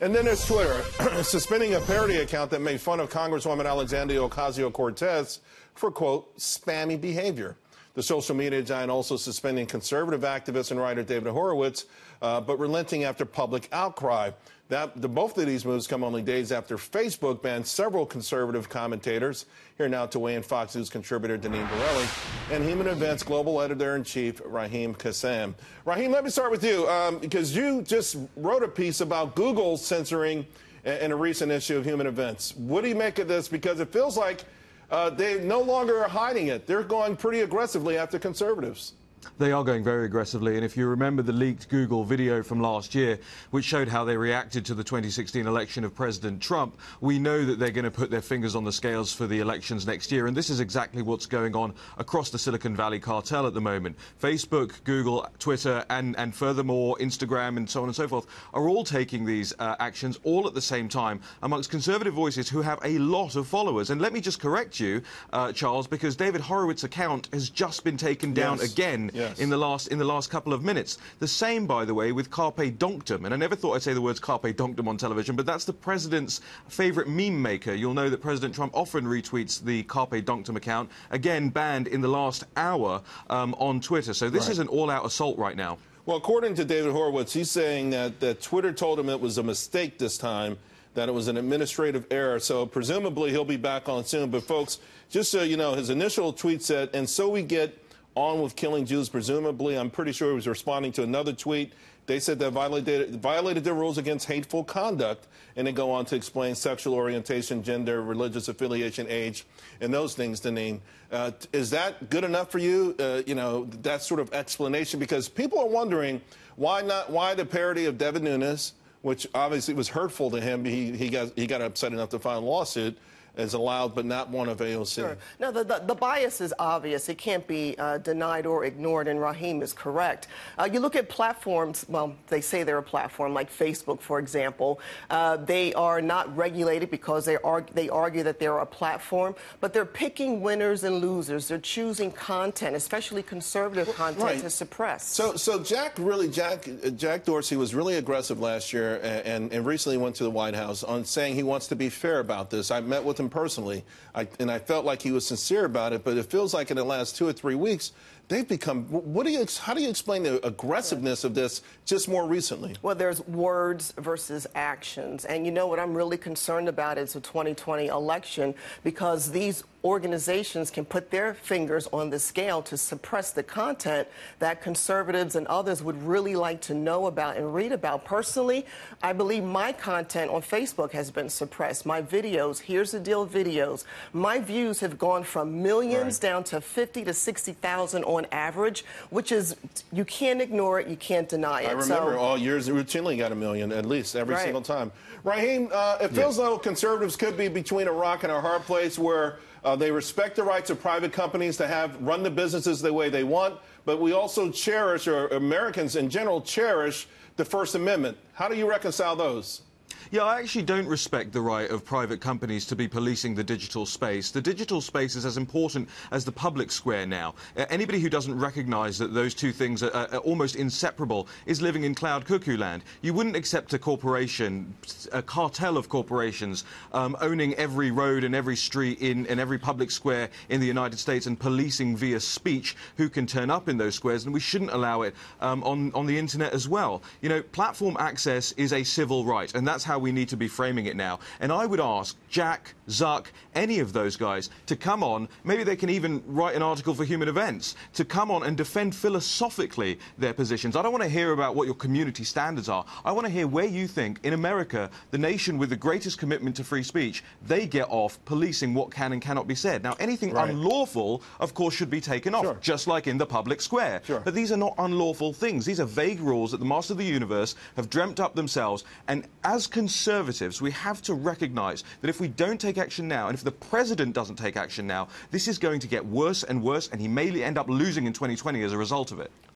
And then there's Twitter, suspending a parody account that made fun of Congresswoman Alexandria Ocasio Cortez for, quote, spammy behavior. The social media giant also suspending conservative activist and writer David Horowitz, uh, but relenting after public outcry. That, the, both of these moves come only days after Facebook banned several conservative commentators. Here now to weigh in Fox News contributor Deneen Borelli and Human Events global editor in chief Raheem Kassam. Raheem, let me start with you um, because you just wrote a piece about Google censoring in a recent issue of Human Events. What do you make of this? Because it feels like uh, they no longer are hiding it. They're going pretty aggressively after conservatives. They are going very aggressively. And if you remember the leaked Google video from last year, which showed how they reacted to the 2016 election of President Trump, we know that they're going to put their fingers on the scales for the elections next year. And this is exactly what's going on across the Silicon Valley cartel at the moment. Facebook, Google, Twitter, and, and furthermore, Instagram, and so on and so forth, are all taking these uh, actions all at the same time amongst conservative voices who have a lot of followers. And let me just correct you, uh, Charles, because David Horowitz's account has just been taken down yes. again in yes. in the last in the last couple of minutes. The same, by the way, with carpe donctum. And I never thought I'd say the words carpe donctum on television, but that's the president's favorite meme maker. You'll know that President Trump often retweets the carpe donctum account, again banned in the last hour um, on Twitter. So this right. is an all-out assault right now. Well, according to David Horowitz, he's saying that, that Twitter told him it was a mistake this time, that it was an administrative error. So presumably he'll be back on soon. But folks, just so you know, his initial tweet said, and so we get on with killing Jews, presumably. I'm pretty sure he was responding to another tweet. They said that violated, violated their rules against hateful conduct, and they go on to explain sexual orientation, gender, religious affiliation, age, and those things, to name. Uh, is that good enough for you? Uh, you know, that sort of explanation? Because people are wondering why not, why the parody of Devin Nunes, which obviously was hurtful to him. He, he, got, he got upset enough to file a lawsuit. Is allowed, but not one of AOC. Sure. Now, the, the, the bias is obvious. It can't be uh, denied or ignored, and Raheem is correct. Uh, you look at platforms, well, they say they're a platform, like Facebook, for example. Uh, they are not regulated because they, are, they argue that they're a platform, but they're picking winners and losers. They're choosing content, especially conservative well, content, right. to suppress. So, so Jack really, Jack, Jack Dorsey was really aggressive last year and, and recently went to the White House on saying he wants to be fair about this. I met with him personally, I, and I felt like he was sincere about it. But it feels like in the last two or three weeks, they've become. What do you? How do you explain the aggressiveness of this just more recently? Well, there's words versus actions, and you know what I'm really concerned about is the 2020 election because these organizations can put their fingers on the scale to suppress the content that conservatives and others would really like to know about and read about. Personally, I believe my content on Facebook has been suppressed. My videos, here's the deal videos, my views have gone from millions right. down to 50 to 60,000 on average, which is, you can't ignore it, you can't deny it. I remember so, all years, routinely got a million at least every right. single time. Raheem, uh, it feels yeah. though conservatives could be between a rock and a hard place where uh, they respect the rights of private companies to have run the businesses the way they want, but we also cherish, or Americans in general cherish, the First Amendment. How do you reconcile those? Yeah, I actually don't respect the right of private companies to be policing the digital space. The digital space is as important as the public square now. Uh, anybody who doesn't recognize that those two things are, are, almost inseparable is living in cloud cuckoo land. You wouldn't accept a corporation, a cartel of corporations, um, owning every road and every street in, in every public square in the United States and policing via speech who can turn up in those squares, and we shouldn't allow it um, on, on the internet as well. You know, platform access is a civil right, and that's how we need to be framing it now. And I would ask Jack, Zuck, any of those guys, to come on. Maybe they can even write an article for Human Events to come on and defend philosophically their positions. I don't want to hear about what your community standards are. I want to hear where you think, in America, the nation with the greatest commitment to free speech, they get off policing what can and cannot be said. Now, anything right. unlawful, of course, should be taken off, sure. just like in the public square. Sure. But these are not unlawful things. These are vague rules that the master of the universe have dreamt up themselves. And as conservatives, we have to recognize that if we don't take take action now, and if the president doesn't take action now, this is going to get worse and worse, and he may end up losing in 2020 as a result of it.